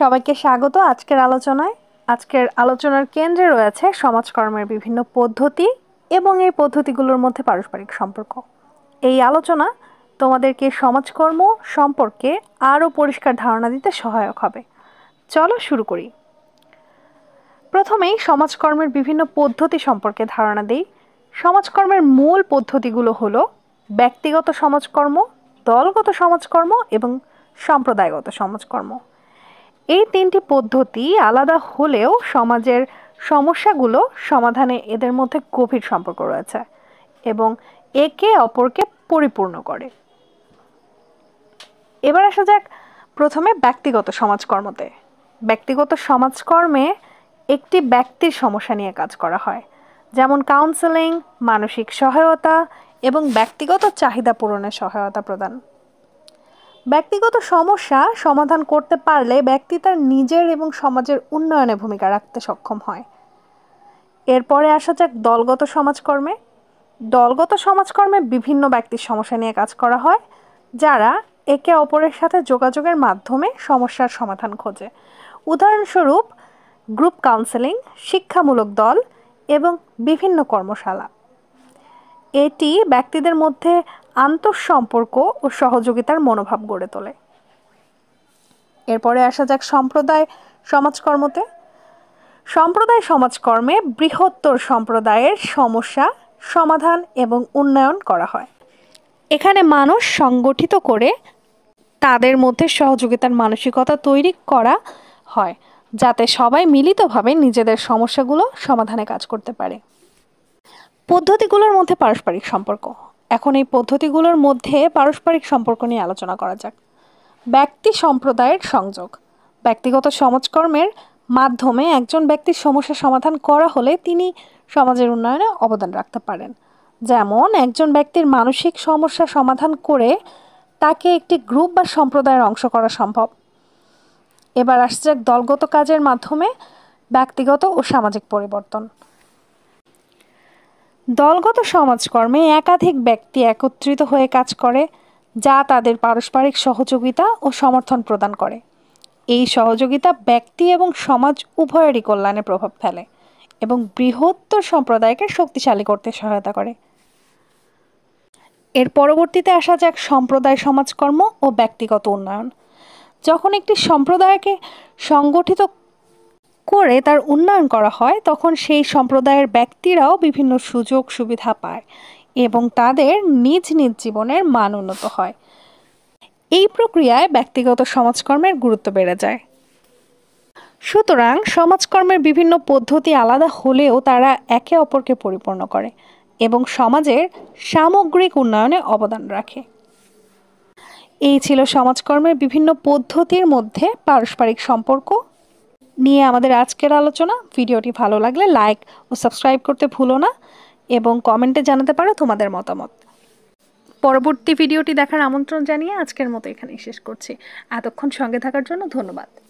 সবাইকে স্বাগত আজকের আলোচনায় আজকের আলোচনার কেন্দ্রে রয়েছে সমাজকর্মের বিভিন্ন পদ্ধতি এবং এই পদ্ধতিগুলোর মধ্যে পারস্পরিক সম্পর্ক এই আলোচনা তোমাদেরকে সমাজকর্ম সম্পর্কে আরও পরিষ্কার ধারণা দিতে সহায়ক হবে চলো শুরু করি প্রথমেই সমাজকর্মের বিভিন্ন পদ্ধতি সম্পর্কে ধারণা দিই সমাজকর্মের মূল পদ্ধতিগুলো হলো ব্যক্তিগত সমাজকর্ম দলগত সমাজকর্ম এবং সম্প্রদায়গত সমাজকর্ম এই তিনটি পদ্ধতি আলাদা হলেও সমাজের সমস্যাগুলো সমাধানে এদের মধ্যে গভীর সম্পর্ক রয়েছে এবং একে অপরকে পরিপূর্ণ করে এবার আসা যাক প্রথমে ব্যক্তিগত সমাজকর্মতে ব্যক্তিগত সমাজকর্মে একটি ব্যক্তির সমস্যা নিয়ে কাজ করা হয় যেমন কাউন্সেলিং মানসিক সহায়তা এবং ব্যক্তিগত চাহিদা পূরণে সহায়তা প্রদান ব্যক্তিগত সমস্যা সমাধান করতে পারলে ব্যক্তি তার নিজের এবং সমাজের উন্নয়নে ভূমিকা রাখতে সক্ষম হয় এরপরে আসা যাক দলগত সমাজকর্মে দলগত সমাজকর্মে বিভিন্ন ব্যক্তির সমস্যা নিয়ে কাজ করা হয় যারা একে অপরের সাথে যোগাযোগের মাধ্যমে সমস্যার সমাধান খোঁজে উদাহরণস্বরূপ গ্রুপ কাউন্সেলিং শিক্ষামূলক দল এবং বিভিন্ন কর্মশালা এটি ব্যক্তিদের মধ্যে আন্তঃসম্পর্ক ও সহযোগিতার মনোভাব গড়ে তোলে এরপরে আসা যাক সম্প্রদায় সমাজকর্মতে সম্প্রদায় সমাজকর্মে বৃহত্তর সম্প্রদায়ের সমস্যা সমাধান এবং উন্নয়ন করা হয় এখানে মানুষ সংগঠিত করে তাদের মধ্যে সহযোগিতার মানসিকতা তৈরি করা হয় যাতে সবাই মিলিতভাবে নিজেদের সমস্যাগুলো সমাধানে কাজ করতে পারে পদ্ধতিগুলোর মধ্যে পারস্পরিক সম্পর্ক এখন এই পদ্ধতিগুলোর মধ্যে পারস্পরিক সম্পর্ক নিয়ে আলোচনা করা যাক ব্যক্তি সম্প্রদায়ের সংযোগ ব্যক্তিগত সমাজকর্মের মাধ্যমে একজন ব্যক্তির সমস্যা সমাধান করা হলে তিনি সমাজের উন্নয়নে অবদান রাখতে পারেন যেমন একজন ব্যক্তির মানসিক সমস্যা সমাধান করে তাকে একটি গ্রুপ বা সম্প্রদায়ের অংশ করা সম্ভব এবার আসছে দলগত কাজের মাধ্যমে ব্যক্তিগত ও সামাজিক পরিবর্তন দলগত সমাজকর্মে একাধিক ব্যক্তি একত্রিত হয়ে কাজ করে যা তাদের পারস্পরিক সহযোগিতা ও সমর্থন প্রদান করে এই সহযোগিতা ব্যক্তি এবং সমাজ উভয়েরই কল্যাণে প্রভাব ফেলে এবং বৃহত্তর সম্প্রদায়কে শক্তিশালী করতে সহায়তা করে এর পরবর্তীতে আসা যাক সম্প্রদায় সমাজকর্ম ও ব্যক্তিগত উন্নয়ন যখন একটি সম্প্রদায়কে সংগঠিত পরে তার উন্নয়ন করা হয় তখন সেই সম্প্রদায়ের ব্যক্তিরাও বিভিন্ন সুযোগ সুবিধা পায় এবং তাদের নিজ নিজ জীবনের মান উন্নত হয় এই প্রক্রিয়ায় ব্যক্তিগত সমাজকর্মের গুরুত্ব বেড়ে যায় সুতরাং সমাজকর্মের বিভিন্ন পদ্ধতি আলাদা হলেও তারা একে অপরকে পরিপূর্ণ করে এবং সমাজের সামগ্রিক উন্নয়নে অবদান রাখে এই ছিল সমাজকর্মের বিভিন্ন পদ্ধতির মধ্যে পারস্পরিক সম্পর্ক নিয়ে আমাদের আজকের আলোচনা ভিডিওটি ভালো লাগলে লাইক ও সাবস্ক্রাইব করতে ভুলো না এবং কমেন্টে জানাতে পারো তোমাদের মতামত পরবর্তী ভিডিওটি দেখার আমন্ত্রণ জানিয়ে আজকের মতো এখানেই শেষ করছি এতক্ষণ সঙ্গে থাকার জন্য ধন্যবাদ